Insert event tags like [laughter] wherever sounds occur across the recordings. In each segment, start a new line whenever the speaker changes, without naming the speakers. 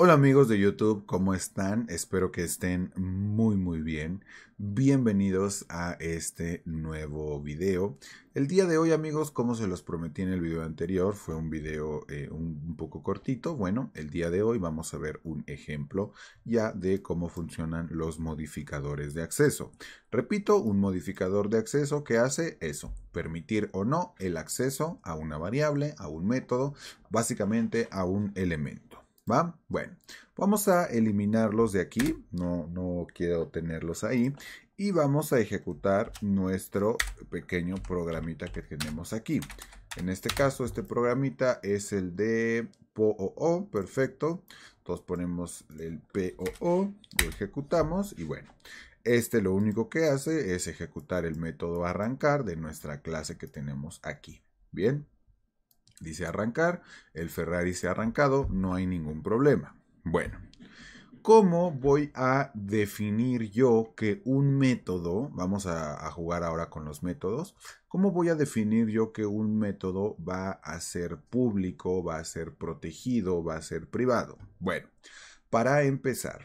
Hola amigos de YouTube, ¿cómo están? Espero que estén muy muy bien. Bienvenidos a este nuevo video. El día de hoy amigos, como se los prometí en el video anterior, fue un video eh, un, poco cortito. Bueno, el día de hoy vamos a ver un ejemplo ya de cómo funcionan los modificadores de acceso. Repito, un modificador de acceso que hace eso, permitir o no el acceso a una variable, a un método, básicamente a un elemento. ¿Va? Bueno, vamos a eliminarlos de aquí. No, no quiero tenerlos ahí. Y vamos a ejecutar nuestro pequeño programita que tenemos aquí. En este caso, este programita es el de POO. Perfecto. Entonces ponemos el POO, lo ejecutamos y bueno. Este lo único que hace es ejecutar el método arrancar de nuestra clase que tenemos aquí. Bien. Dice arrancar, el Ferrari se ha arrancado, no hay ningún problema. Bueno, ¿cómo voy a definir yo que un método, vamos a, jugar ahora con los métodos, cómo voy a definir yo que un método va a ser público, va a ser protegido, va a ser privado? Bueno, para empezar,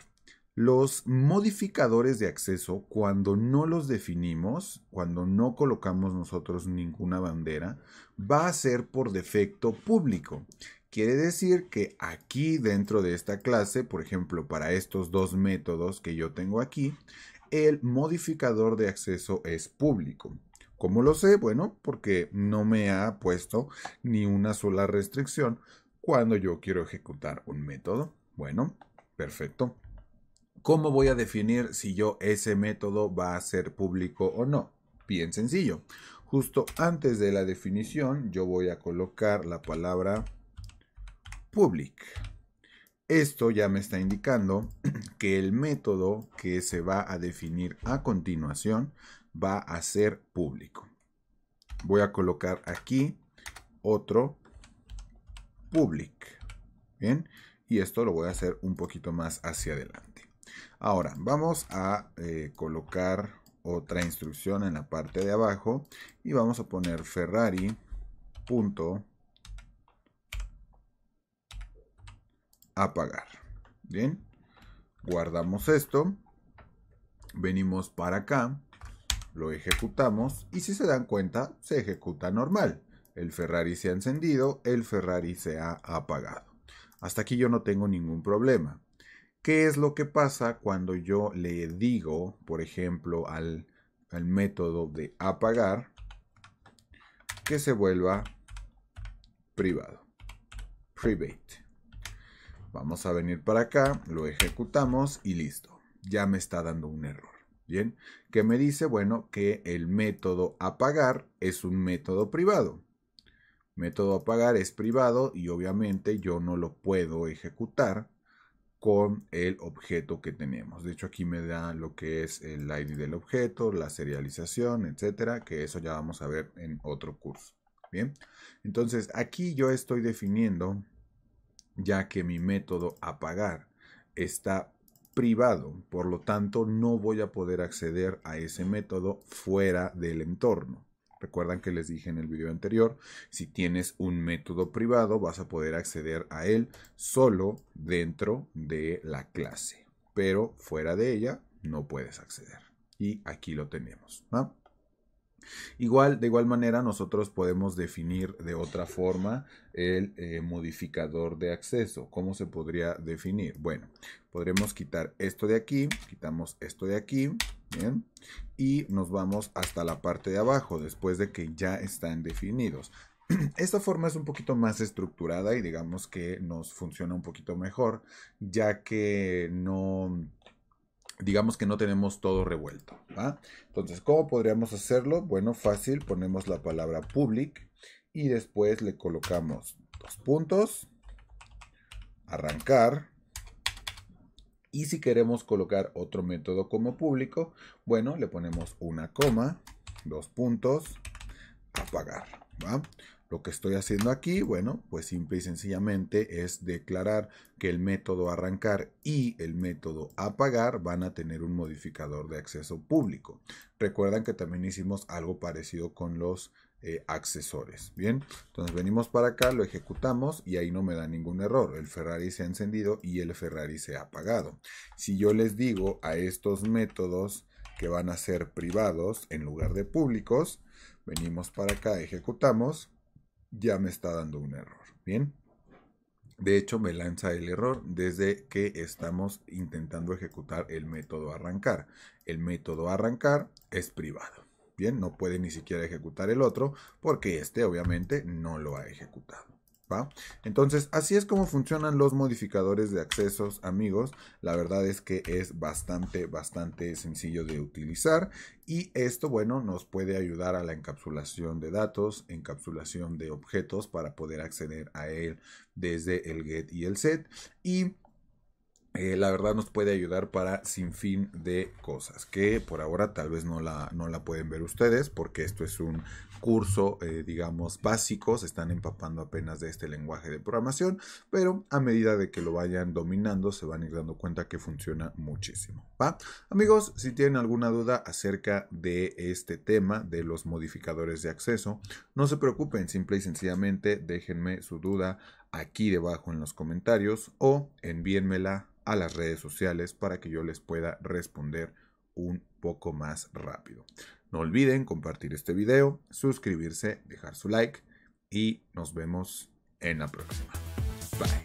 los modificadores de acceso, cuando no los definimos, cuando no colocamos nosotros ninguna bandera, va a ser por defecto público. Quiere decir que aquí dentro de esta clase, por ejemplo, para estos dos métodos que yo tengo aquí, el modificador de acceso es público. ¿Cómo lo sé? Bueno, porque no me ha puesto ni una sola restricción cuando yo quiero ejecutar un método. Bueno, perfecto. ¿Cómo voy a definir si yo ese método va a ser público o no? Bien sencillo. Justo antes de la definición yo voy a colocar la palabra public. Esto ya me está indicando [clears throat] que el método que se va a definir a continuación va a ser público. Voy a colocar aquí otro public. Bien, y esto lo voy a hacer un poquito más hacia adelante. Ahora, vamos a eh, colocar otra instrucción en la parte de abajo y vamos a poner Ferrari punto apagar. Bien, guardamos esto, venimos para acá, lo ejecutamos y si se dan cuenta se ejecuta normal. El Ferrari se ha encendido, el Ferrari se ha apagado. Hasta aquí yo no tengo ningún problema. ¿Qué es lo que pasa cuando yo le digo, por ejemplo, al, método de apagar que se vuelva privado? Private. Vamos a venir para acá, lo ejecutamos y listo. Ya me está dando un error. Bien, que me dice, bueno, que el método apagar es un método privado. Método apagar es privado y obviamente yo no lo puedo ejecutar con el objeto que tenemos. De hecho, aquí me da lo que es el ID del objeto, la serialización, etcétera, que eso ya vamos a ver en otro curso. Bien, entonces aquí yo estoy definiendo ya que mi método apagar está privado, por lo tanto no voy a poder acceder a ese método fuera del entorno. Recuerdan que les dije en el video anterior, si tienes un método privado vas a poder acceder a él solo dentro de la clase, pero fuera de ella no puedes acceder. Y aquí lo tenemos. Igual, de igual manera, nosotros podemos definir de otra forma el eh, modificador de acceso. ¿Cómo se podría definir? Bueno, podremos quitar esto de aquí, quitamos esto de aquí, ¿bien? Y nos vamos hasta la parte de abajo, después de que ya están definidos. [clears throat] Esta forma es un poquito más estructurada y digamos que nos funciona un poquito mejor, ya que no digamos que no tenemos todo revuelto. Entonces, ¿cómo podríamos hacerlo? Bueno, fácil, ponemos la palabra public y después le colocamos dos puntos, arrancar. Y si queremos colocar otro método como público, bueno, le ponemos una coma, dos puntos, apagar. ¿va? Lo que estoy haciendo aquí, bueno, pues simple y sencillamente es declarar que el método arrancar y el método apagar van a tener un modificador de acceso público. Recuerdan que también hicimos algo parecido con los eh, accesores. Bien, entonces venimos para acá, lo ejecutamos y ahí no me da ningún error. El Ferrari se ha encendido y el Ferrari se ha apagado. Si yo les digo a estos métodos que van a ser privados en lugar de públicos, venimos para acá, ejecutamos ya me está dando un error. Bien. De hecho, me lanza el error desde que estamos intentando ejecutar el método arrancar. El método arrancar es privado. Bien, no puede ni siquiera ejecutar el otro porque este obviamente no lo ha ejecutado. Entonces, así es como funcionan los modificadores de accesos, amigos. La verdad es que es bastante, bastante sencillo de utilizar y esto, bueno, nos puede ayudar a la encapsulación de datos, encapsulación de objetos para poder acceder a él desde el get y el set y eh, la verdad nos puede ayudar para sin fin de cosas que por ahora tal vez no la, no la pueden ver ustedes porque esto es un curso eh, digamos básico se están empapando apenas de este lenguaje de programación pero a medida de que lo vayan dominando se van a ir dando cuenta que funciona muchísimo amigos si tienen alguna duda acerca de este tema de los modificadores de acceso no se preocupen simple y sencillamente déjenme su duda aquí debajo en los comentarios o envíenmela a las redes sociales para que yo les pueda responder un poco más rápido. No olviden compartir este video, suscribirse, dejar su like y nos vemos en la próxima. Bye.